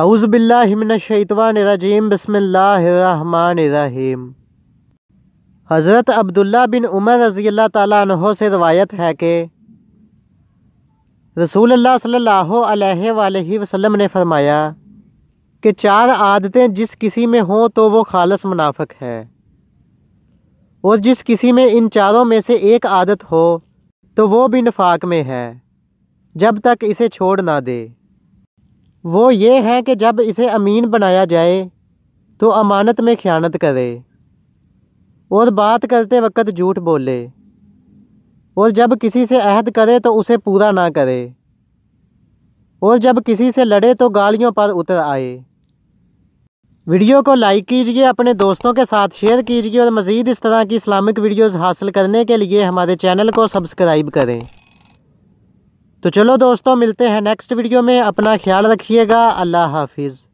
अउज़बिल्लाशवानरजीम बसमीम हज़रत अब्दुल्ला बिन उमर रज़ी अल्लाह तह से रवायत है कि रसूल सल्लल्लाहु वसम ने फ़रमाया कि चार आदतें जिस किसी में हों तो वो खालस मुनाफक है और जिस किसी में इन चारों में से एक आदत हो तो वो भी नफाक में है जब तक इसे छोड़ ना दे वो ये है कि जब इसे अमीन बनाया जाए तो अमानत में ख्यानत करे और बात करते वक्त झूठ बोले और जब किसी से अहद करे तो उसे पूरा ना करे और जब किसी से लड़े तो गालियों पर उतर आए वीडियो को लाइक कीजिए अपने दोस्तों के साथ शेयर कीजिए और मज़ीद इस तरह की इस्लामिक वीडियोस हासिल करने के लिए हमारे चैनल को सब्सक्राइब करें तो चलो दोस्तों मिलते हैं नेक्स्ट वीडियो में अपना ख्याल रखिएगा अल्लाह हाफिज़